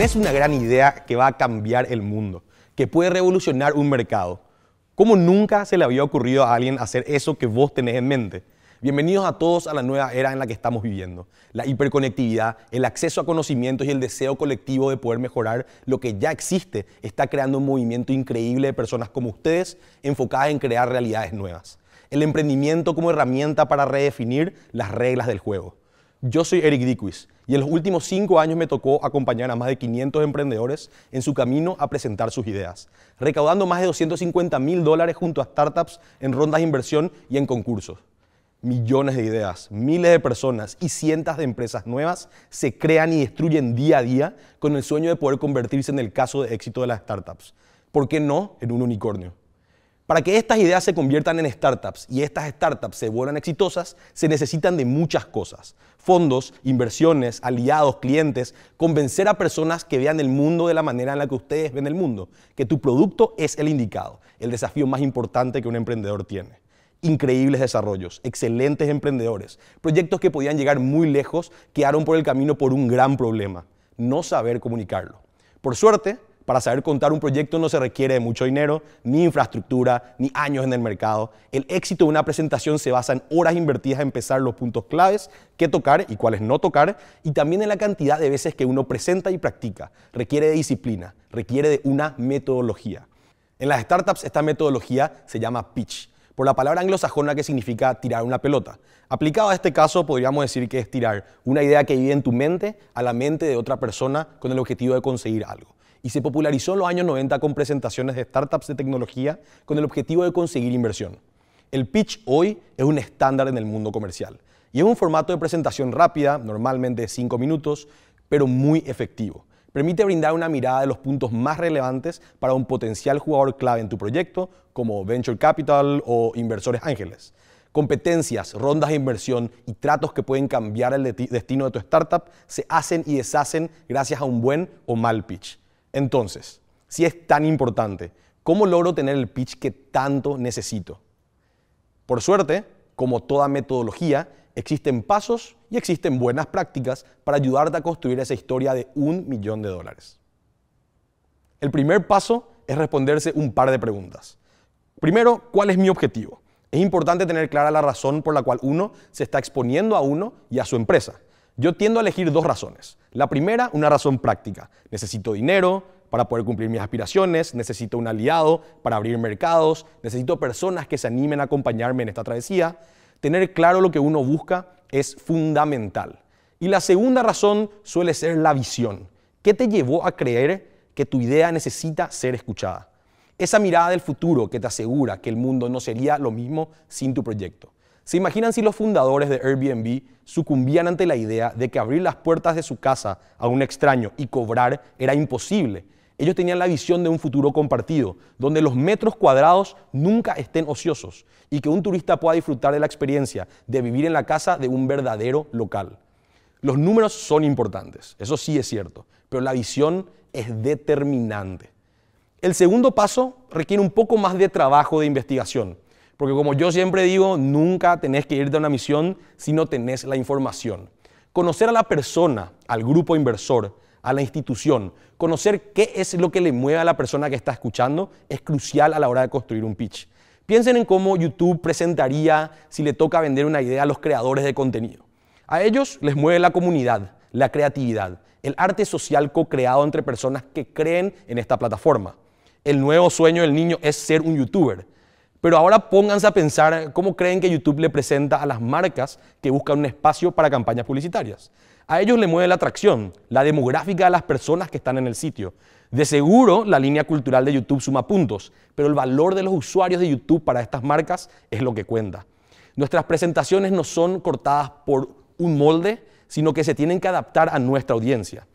Es una gran idea que va a cambiar el mundo, que puede revolucionar un mercado, ¿cómo nunca se le había ocurrido a alguien hacer eso que vos tenés en mente? Bienvenidos a todos a la nueva era en la que estamos viviendo. La hiperconectividad, el acceso a conocimientos y el deseo colectivo de poder mejorar lo que ya existe está creando un movimiento increíble de personas como ustedes enfocadas en crear realidades nuevas. El emprendimiento como herramienta para redefinir las reglas del juego yo soy Eric Diquis y en los últimos cinco años me tocó acompañar a más de 500 emprendedores en su camino a presentar sus ideas, recaudando más de 250 mil dólares junto a startups en rondas de inversión y en concursos. Millones de ideas, miles de personas y cientos de empresas nuevas se crean y destruyen día a día con el sueño de poder convertirse en el caso de éxito de las startups. ¿Por qué no en un unicornio? Para que estas ideas se conviertan en startups y estas startups se vuelvan exitosas, se necesitan de muchas cosas. Fondos, inversiones, aliados, clientes, convencer a personas que vean el mundo de la manera en la que ustedes ven el mundo, que tu producto es el indicado, el desafío más importante que un emprendedor tiene. Increíbles desarrollos, excelentes emprendedores, proyectos que podían llegar muy lejos, quedaron por el camino por un gran problema, no saber comunicarlo. Por suerte, para saber contar un proyecto no se requiere de mucho dinero, ni infraestructura, ni años en el mercado. El éxito de una presentación se basa en horas invertidas en empezar los puntos claves, qué tocar y cuáles no tocar, y también en la cantidad de veces que uno presenta y practica. Requiere de disciplina, requiere de una metodología. En las startups esta metodología se llama pitch, por la palabra anglosajona que significa tirar una pelota. Aplicado a este caso podríamos decir que es tirar una idea que vive en tu mente a la mente de otra persona con el objetivo de conseguir algo y se popularizó en los años 90 con presentaciones de startups de tecnología con el objetivo de conseguir inversión. El pitch hoy es un estándar en el mundo comercial y es un formato de presentación rápida, normalmente de 5 minutos, pero muy efectivo. Permite brindar una mirada de los puntos más relevantes para un potencial jugador clave en tu proyecto, como venture capital o inversores ángeles. Competencias, rondas de inversión y tratos que pueden cambiar el destino de tu startup se hacen y deshacen gracias a un buen o mal pitch. Entonces, si es tan importante, ¿cómo logro tener el pitch que tanto necesito? Por suerte, como toda metodología, existen pasos y existen buenas prácticas para ayudarte a construir esa historia de un millón de dólares. El primer paso es responderse un par de preguntas. Primero, ¿cuál es mi objetivo? Es importante tener clara la razón por la cual uno se está exponiendo a uno y a su empresa. Yo tiendo a elegir dos razones. La primera, una razón práctica. Necesito dinero para poder cumplir mis aspiraciones, necesito un aliado para abrir mercados, necesito personas que se animen a acompañarme en esta travesía. Tener claro lo que uno busca es fundamental. Y la segunda razón suele ser la visión. ¿Qué te llevó a creer que tu idea necesita ser escuchada? Esa mirada del futuro que te asegura que el mundo no sería lo mismo sin tu proyecto. ¿Se imaginan si los fundadores de Airbnb sucumbían ante la idea de que abrir las puertas de su casa a un extraño y cobrar era imposible? Ellos tenían la visión de un futuro compartido, donde los metros cuadrados nunca estén ociosos y que un turista pueda disfrutar de la experiencia de vivir en la casa de un verdadero local. Los números son importantes, eso sí es cierto, pero la visión es determinante. El segundo paso requiere un poco más de trabajo de investigación porque como yo siempre digo, nunca tenés que irte a una misión si no tenés la información. Conocer a la persona, al grupo inversor, a la institución, conocer qué es lo que le mueve a la persona que está escuchando es crucial a la hora de construir un pitch. Piensen en cómo YouTube presentaría si le toca vender una idea a los creadores de contenido. A ellos les mueve la comunidad, la creatividad, el arte social co-creado entre personas que creen en esta plataforma. El nuevo sueño del niño es ser un youtuber. Pero ahora pónganse a pensar cómo creen que YouTube le presenta a las marcas que buscan un espacio para campañas publicitarias. A ellos le mueve la atracción, la demográfica de las personas que están en el sitio. De seguro, la línea cultural de YouTube suma puntos, pero el valor de los usuarios de YouTube para estas marcas es lo que cuenta. Nuestras presentaciones no son cortadas por un molde, sino que se tienen que adaptar a nuestra audiencia.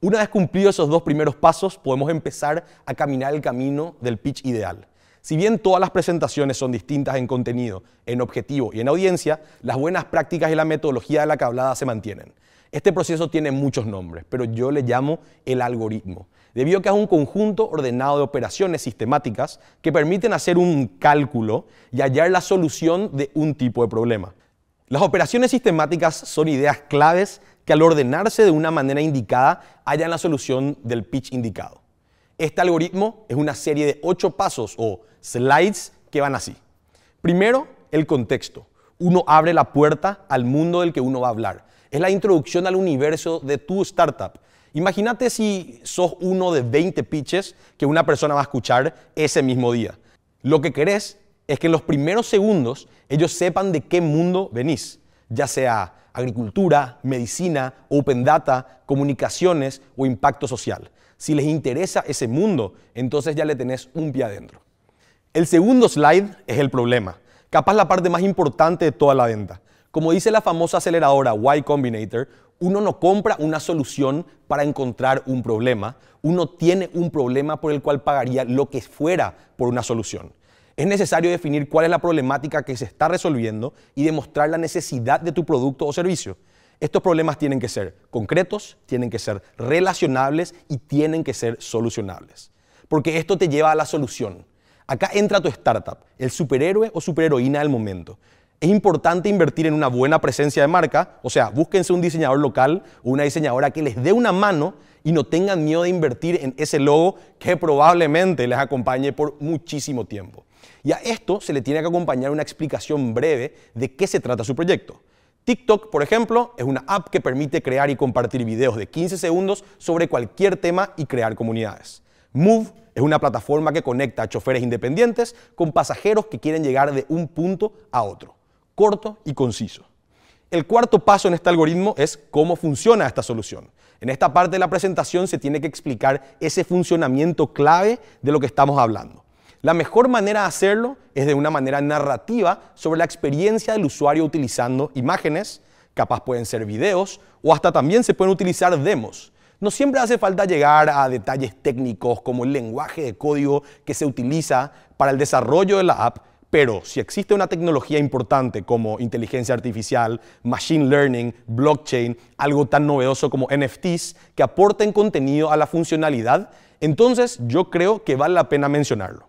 Una vez cumplidos esos dos primeros pasos, podemos empezar a caminar el camino del pitch ideal. Si bien todas las presentaciones son distintas en contenido, en objetivo y en audiencia, las buenas prácticas y la metodología de la cablada se mantienen. Este proceso tiene muchos nombres, pero yo le llamo el algoritmo, debido a que es un conjunto ordenado de operaciones sistemáticas que permiten hacer un cálculo y hallar la solución de un tipo de problema. Las operaciones sistemáticas son ideas claves que al ordenarse de una manera indicada hallan la solución del pitch indicado. Este algoritmo es una serie de ocho pasos o slides que van así. Primero, el contexto. Uno abre la puerta al mundo del que uno va a hablar. Es la introducción al universo de tu startup. Imagínate si sos uno de 20 pitches que una persona va a escuchar ese mismo día. Lo que querés es que en los primeros segundos ellos sepan de qué mundo venís, ya sea agricultura, medicina, open data, comunicaciones o impacto social. Si les interesa ese mundo, entonces ya le tenés un pie adentro. El segundo slide es el problema, capaz la parte más importante de toda la venta. Como dice la famosa aceleradora Y Combinator, uno no compra una solución para encontrar un problema, uno tiene un problema por el cual pagaría lo que fuera por una solución. Es necesario definir cuál es la problemática que se está resolviendo y demostrar la necesidad de tu producto o servicio. Estos problemas tienen que ser concretos, tienen que ser relacionables y tienen que ser solucionables. Porque esto te lleva a la solución. Acá entra tu startup, el superhéroe o superheroína del momento. Es importante invertir en una buena presencia de marca, o sea, búsquense un diseñador local una diseñadora que les dé una mano y no tengan miedo de invertir en ese logo que probablemente les acompañe por muchísimo tiempo. Y a esto se le tiene que acompañar una explicación breve de qué se trata su proyecto. TikTok, por ejemplo, es una app que permite crear y compartir videos de 15 segundos sobre cualquier tema y crear comunidades. Move es una plataforma que conecta a choferes independientes con pasajeros que quieren llegar de un punto a otro, corto y conciso. El cuarto paso en este algoritmo es cómo funciona esta solución. En esta parte de la presentación se tiene que explicar ese funcionamiento clave de lo que estamos hablando. La mejor manera de hacerlo es de una manera narrativa sobre la experiencia del usuario utilizando imágenes, capaz pueden ser videos o hasta también se pueden utilizar demos. No siempre hace falta llegar a detalles técnicos como el lenguaje de código que se utiliza para el desarrollo de la app, pero si existe una tecnología importante como inteligencia artificial, machine learning, blockchain, algo tan novedoso como NFTs que aporten contenido a la funcionalidad, entonces yo creo que vale la pena mencionarlo.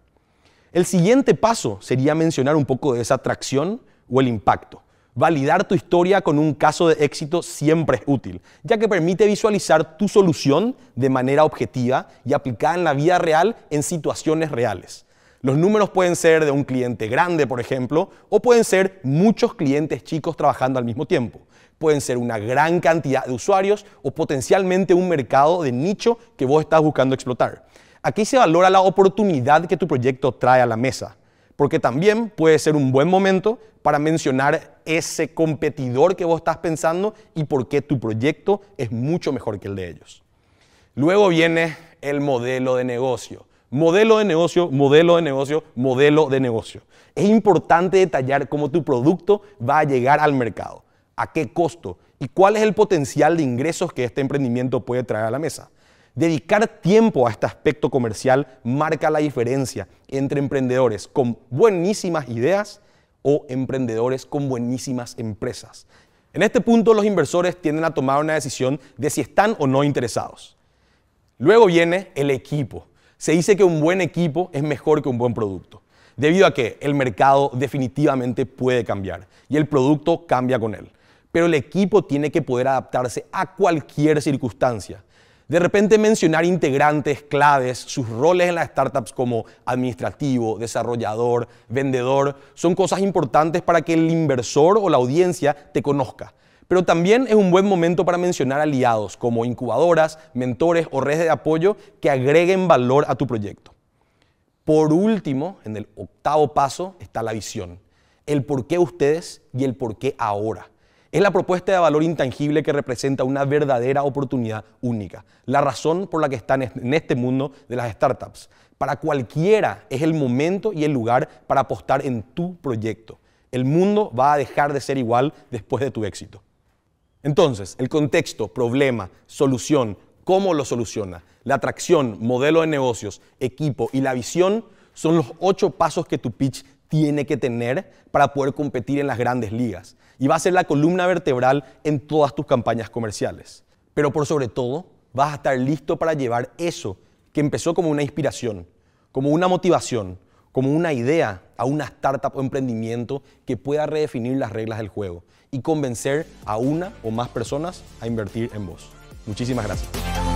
El siguiente paso sería mencionar un poco de esa atracción o el impacto. Validar tu historia con un caso de éxito siempre es útil, ya que permite visualizar tu solución de manera objetiva y aplicada en la vida real en situaciones reales. Los números pueden ser de un cliente grande, por ejemplo, o pueden ser muchos clientes chicos trabajando al mismo tiempo. Pueden ser una gran cantidad de usuarios o potencialmente un mercado de nicho que vos estás buscando explotar. Aquí se valora la oportunidad que tu proyecto trae a la mesa, porque también puede ser un buen momento para mencionar ese competidor que vos estás pensando y por qué tu proyecto es mucho mejor que el de ellos. Luego viene el modelo de negocio. Modelo de negocio, modelo de negocio, modelo de negocio. Es importante detallar cómo tu producto va a llegar al mercado, a qué costo y cuál es el potencial de ingresos que este emprendimiento puede traer a la mesa. Dedicar tiempo a este aspecto comercial marca la diferencia entre emprendedores con buenísimas ideas o emprendedores con buenísimas empresas. En este punto los inversores tienden a tomar una decisión de si están o no interesados. Luego viene el equipo. Se dice que un buen equipo es mejor que un buen producto, debido a que el mercado definitivamente puede cambiar y el producto cambia con él. Pero el equipo tiene que poder adaptarse a cualquier circunstancia. De repente mencionar integrantes claves, sus roles en las startups como administrativo, desarrollador, vendedor, son cosas importantes para que el inversor o la audiencia te conozca. Pero también es un buen momento para mencionar aliados como incubadoras, mentores o redes de apoyo que agreguen valor a tu proyecto. Por último, en el octavo paso está la visión, el por qué ustedes y el por qué ahora es la propuesta de valor intangible que representa una verdadera oportunidad única, la razón por la que están en este mundo de las startups. Para cualquiera es el momento y el lugar para apostar en tu proyecto. El mundo va a dejar de ser igual después de tu éxito. Entonces, el contexto, problema, solución, cómo lo soluciona, la atracción, modelo de negocios, equipo y la visión son los ocho pasos que tu pitch tiene que tener para poder competir en las grandes ligas. Y va a ser la columna vertebral en todas tus campañas comerciales. Pero por sobre todo, vas a estar listo para llevar eso que empezó como una inspiración, como una motivación, como una idea a una startup o emprendimiento que pueda redefinir las reglas del juego y convencer a una o más personas a invertir en vos. Muchísimas gracias.